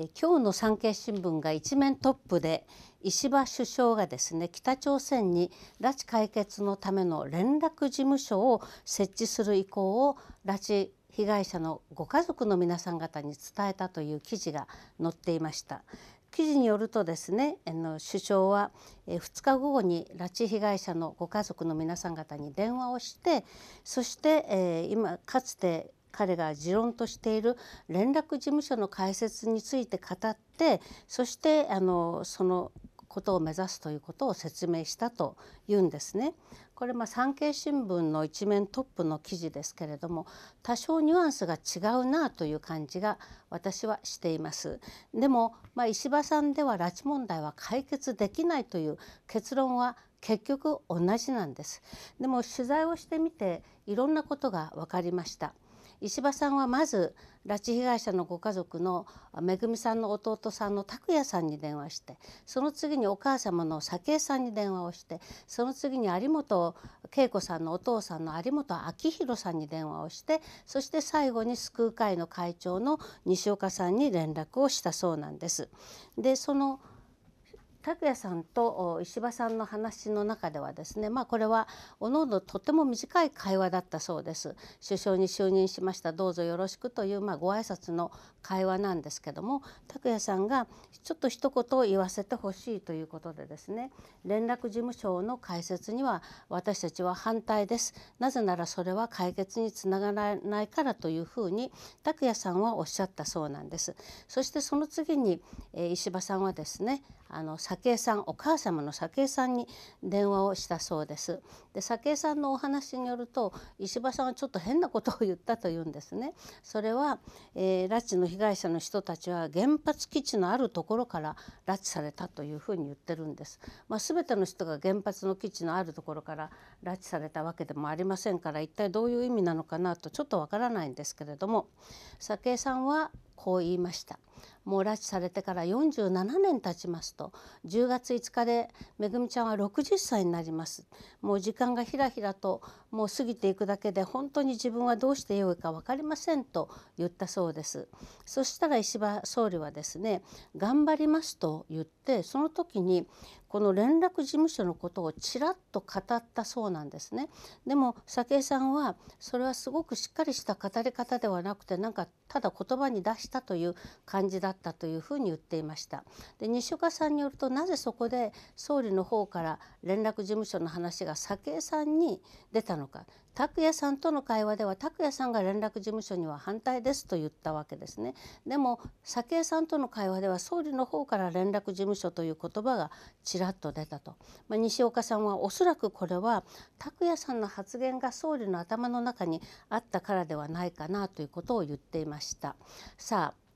え今日の産経新聞が一面トップで石破首相がですね北朝鮮に拉致解決のための連絡事務所を設置する意向を拉致被害者のご家族の皆さん方に伝えたという記事が載っていました。記事によるとですね首相は2日午後に拉致被害者のご家族の皆さん方に電話をしてそして今かつて彼が持論としている連絡事務所の開設について語ってそしてあのそのことを目指すということを説明したというんですね。これまあ産経新聞の一面トップの記事ですけれども多少ニュアンスが違うなという感じが私はしています。でもまあ石破さんでは拉致問題は解決できないという結論は結局同じなんです。でも取材をしてみていろんなことが分かりました。石破さんはまず拉致被害者のご家族のめぐみさんの弟さんの拓也さんに電話してその次にお母様の早紀江さんに電話をしてその次に有本恵子さんのお父さんの有本明弘さんに電話をしてそして最後に救う会の会長の西岡さんに連絡をしたそうなんです。でその拓也さんと石破さんの話の中ではですねまあこれはおのおのとても短い会話だったそうです首相に就任しましたどうぞよろしくというまあご挨拶の会話なんですけども拓也さんがちょっと一言言わせてほしいということでですね連絡事務所の開設には私たちは反対ですなぜならそれは解決につながらないからというふうに拓也さんはおっしゃったそうなんですそしてその次に石破さんはですねあの酒井さんお母様の酒井さんに電話をしたそうです。で酒井さんのお話によると石破さんはちょっと変なことを言ったというんですね。それは、えー、拉致の被害者の人たちは原発基地のあるところから拉致されたというふうに言ってるんです。まあ、全ての人が原発の基地のあるところから拉致されたわけでもありませんから一体どういう意味なのかなとちょっとわからないんですけれども。酒井さんはこう言いましたもう拉致されてから47年経ちますと10月5日でめぐみちゃんは60歳になりますもう時間がひらひらともう過ぎていくだけで本当に自分はどうしてよいか分かりませんと言ったそうですそしたら石破総理はですね頑張りますと言ってその時にこの連絡事務所のことをちらっと語ったそうなんですねでも早紀さんはそれはすごくしっかりした語り方ではなくてなんかただ言葉に出したという感じだだったというふうに言っていましたで西岡さんによるとなぜそこで総理の方から連絡事務所の話が酒井さんに出たのか拓也さんとの会話では拓也さんが連絡事務所には反対ですと言ったわけですねでも酒紀さんとの会話では総理の方から連絡事務所という言葉がちらっと出たと、まあ、西岡さんはおそらくこれは拓也さんの発言が総理の頭の中にあったからではないかなということを言っていましたさあ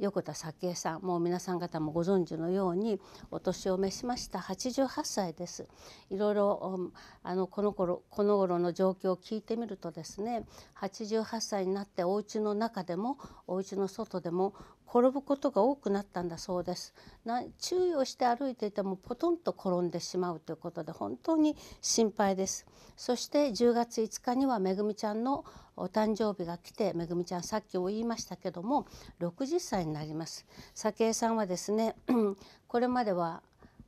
横田早紀江さんもう皆さん方もご存知のようにお年を召しました88歳です。いろいろあのこの頃この頃の状況を聞いてみるとですね88歳になってお家の中でもお家の外でも転ぶことが多くなったんだそうですな注意をして歩いていてもポトンと転んでしまうということで本当に心配ですそして10月5日にはめぐみちゃんのお誕生日が来てめぐみちゃんさっきも言いましたけども60歳になります早紀江さんはですね これまでは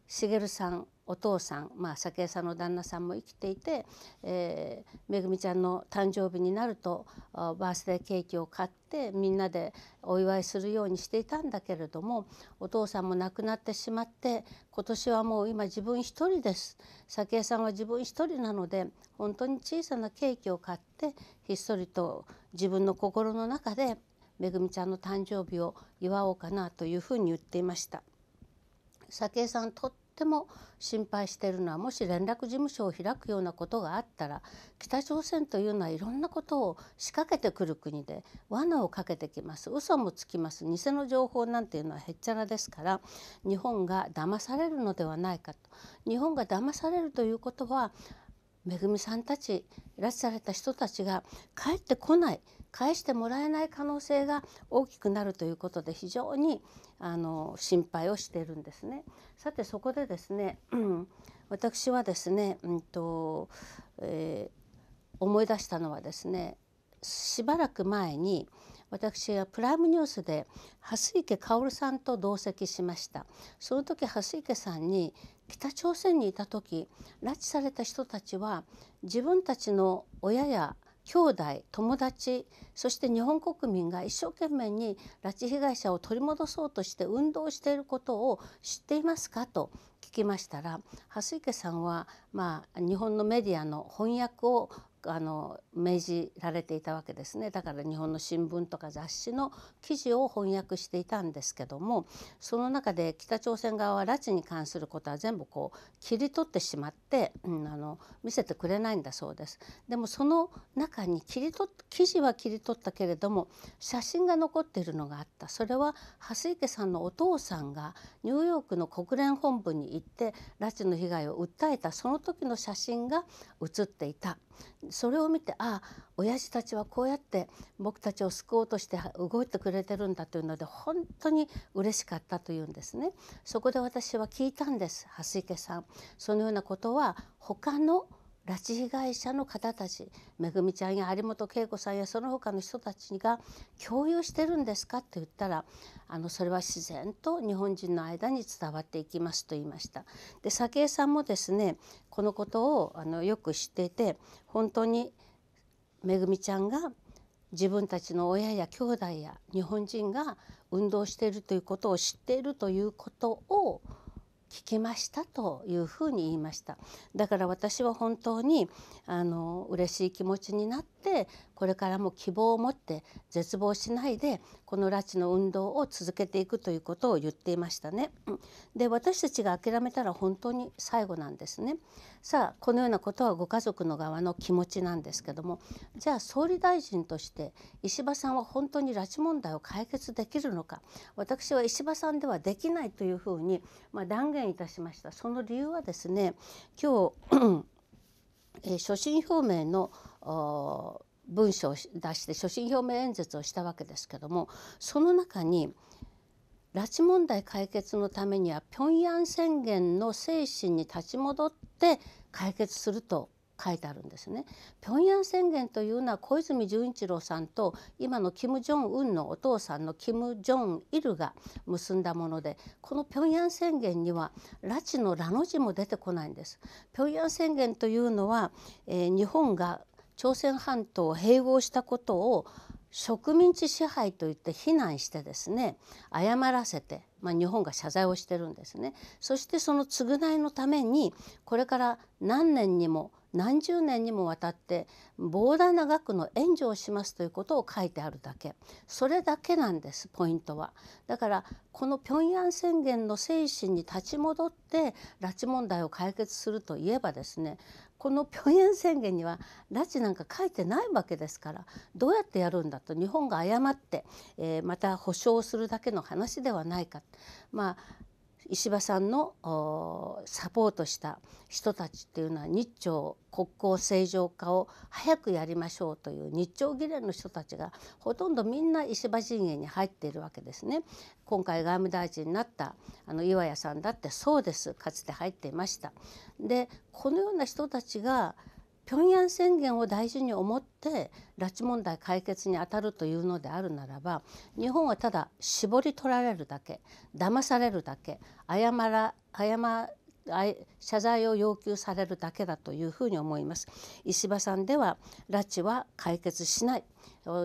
しげるさんお父さん、まあ、酒さんの旦那さんも生きていて、えー、めぐみちゃんの誕生日になるとバースデーケーキを買ってみんなでお祝いするようにしていたんだけれどもお父さんも亡くなってしまって今年はもう今自分一人です酒井さんは自分一人なので本当に小さなケーキを買ってひっそりと自分の心の中でめぐみちゃんの誕生日を祝おうかなというふうに言っていました。酒井さんとっても心配しているのはもし連絡事務所を開くようなことがあったら北朝鮮というのはいろんなことを仕掛けてくる国で罠をかけてきます嘘もつきます偽の情報なんていうのはへっちゃらですから日本が騙されるのではないかと日本が騙されるということはめぐみさんたち拉致された人たちが帰ってこない返してもらえない可能性が大きくなるということで非常にあの心配をしているんですね。さてそこでですね、うん、私はですね、うんとえー、思い出したのはですねしばらく前に私はプライムニュースで蓮池薫さんと同席しましたその時蓮池さんに北朝鮮にいた時拉致された人たちは自分たちの親や兄弟友達そして日本国民が一生懸命に拉致被害者を取り戻そうとして運動していることを知っていますかと聞きましたら蓮池さんは、まあ、日本のメディアの翻訳をあの命じられていたわけですねだから日本の新聞とか雑誌の記事を翻訳していたんですけどもその中で北朝鮮側は拉致に関することは全部こう切り取ってしまって、うん、あの見せてくれないんだそうです。でもその中に切り取っ記事は切り取ったけれども写真が残っているのがあったそれは蓮池さんのお父さんがニューヨークの国連本部に行って拉致の被害を訴えたその時の写真が写っていた。それを見てああ親父たちはこうやって僕たちを救おうとして動いてくれてるんだというので本当に嬉しかったというんですね。そこで私は聞いたんです蓮池さん。そのようなことは他の拉致被害者の方たちめぐみちゃんや有本恵子さんやその他の人たちが共有してるんですかって言ったらあのそれは自然と日本人の間に伝わっていきますと言いました。で早紀江さんもですねこのことをあのよく知っていて本当にめぐみちゃんが自分たちの親や兄弟や日本人が運動しているということを知っているということを聞きましたというふうに言いましただから私は本当にあの嬉しい気持ちになってこれからも希望を持って絶望しないでこの拉致の運動を続けていくということを言っていましたね。で私たちが諦めたら本当に最後なんですね。さあこのようなことはご家族の側の気持ちなんですけどもじゃあ総理大臣として石破さんは本当に拉致問題を解決できるのか私は石破さんではできないというふうに、まあ、断言いたしましたその理由はですね今日 え所信表明の文書を出して所信表明演説をしたわけですけどもその中に拉致問題解決のためには平壌宣言の精神に立ち戻って解決すると書いてあるんですね平壌宣言というのは小泉純一郎さんと今の金正恩のお父さんの金正日が結んだものでこの平壌宣言には拉致のラの字も出てこないんです平壌宣言というのは、えー、日本が朝鮮半島を併合したことを植民地支配といって非難してですね謝らせて、まあ、日本が謝罪をしてるんですねそしてその償いのためにこれから何年にも何十年にもわたって膨大な額の援助をしますということを書いてあるだけそれだけなんですポイントはだからこの平壌宣言の精神に立ち戻って拉致問題を解決するといえばですねこの平壌宣言には拉致なんか書いてないわけですからどうやってやるんだと日本が誤って、えー、また保証するだけの話ではないか、まあ、石破さんのサポートした人たちっていうのは日朝国交正常化を早くやりましょうという日朝議連の人たちがほとんどみんな石破陣営に入っているわけですね。今回外務大臣になったあの岩屋さんだってそうですかつて入っていました。でこのような人たちが平壌宣言を大事に思って拉致問題解決に当たるというのであるならば日本はただ絞り取られるだけ騙されるだけ謝ら謝謝罪を要求されるだけだというふうに思います石破さんでは拉致は解決しない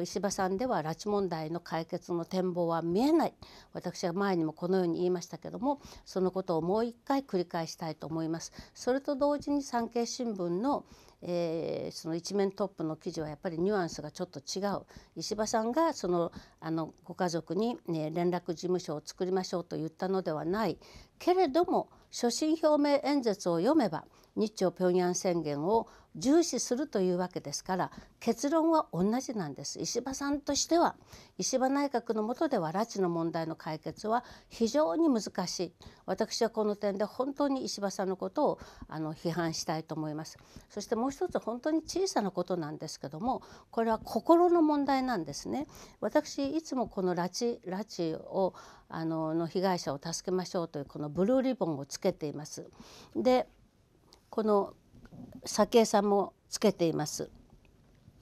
石破さんでは拉致問題の解決の展望は見えない私は前にもこのように言いましたけどもそのことをもう一回繰り返したいと思いますそれと同時に産経新聞のえー、その一面トップの記事はやっぱりニュアンスがちょっと違う石破さんがそのあのご家族に、ね、連絡事務所を作りましょうと言ったのではないけれども所信表明演説を読めば日朝平壌宣言を重視するというわけですから結論は同じなんです石破さんとしては石破内閣の下では拉致の問題の解決は非常に難しい私はこの点で本当に石破さんのことをあの批判したいと思いますそしてももう一つ本当に小さなことなんですけどもこれは心の問題なんですね。私いつもこの拉致拉致をあのの被害者を助けましょうというこのブルーリボンをつけています。でこの酒紀さんもつけています。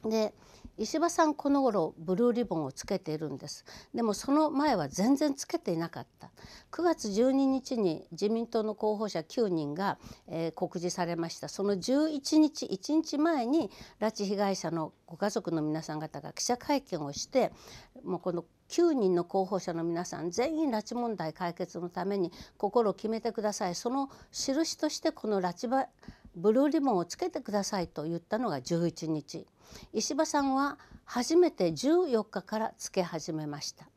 で石破さんこの頃ブルーリボンをつけているんですでもその前は全然つけていなかった9月12日に自民党の候補者9人が、えー、告示されましたその11日1日前に拉致被害者のご家族の皆さん方が記者会見をしてもうこの9人の候補者の皆さん全員拉致問題解決のために心を決めてくださいその印としてこの拉致ブルーリボンをつけてくださいと言ったのが11日石破さんは初めて14日からつけ始めました。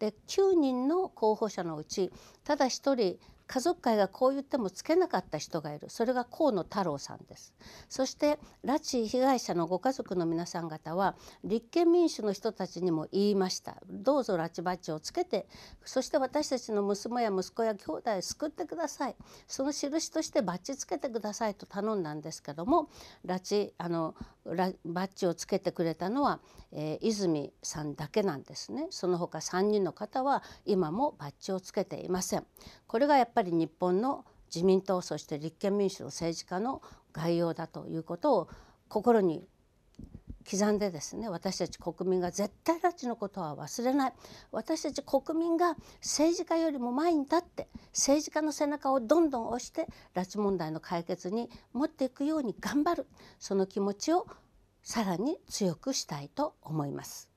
で9人の候補者のうちただ1人家族会がこう言ってもつけなかった人がいるそれが河野太郎さんですそして拉致被害者のご家族の皆さん方は立憲民主の人たちにも言いましたどうぞ拉致バッジをつけてそして私たちの娘や息子や兄弟を救ってくださいその印としてバッジつけてくださいと頼んだんですけども拉致あのバッジをつけてくれたのは、えー、泉さんだけなんですねその他3人の方は今もバッジをつけていませんこれがやっぱり日本の自民党そして立憲民主の政治家の概要だということを心に刻んでですね私たち国民が絶対拉致のことは忘れない私たち国民が政治家よりも前に立って政治家の背中をどんどん押して拉致問題の解決に持っていくように頑張るその気持ちをさらに強くしたいと思います。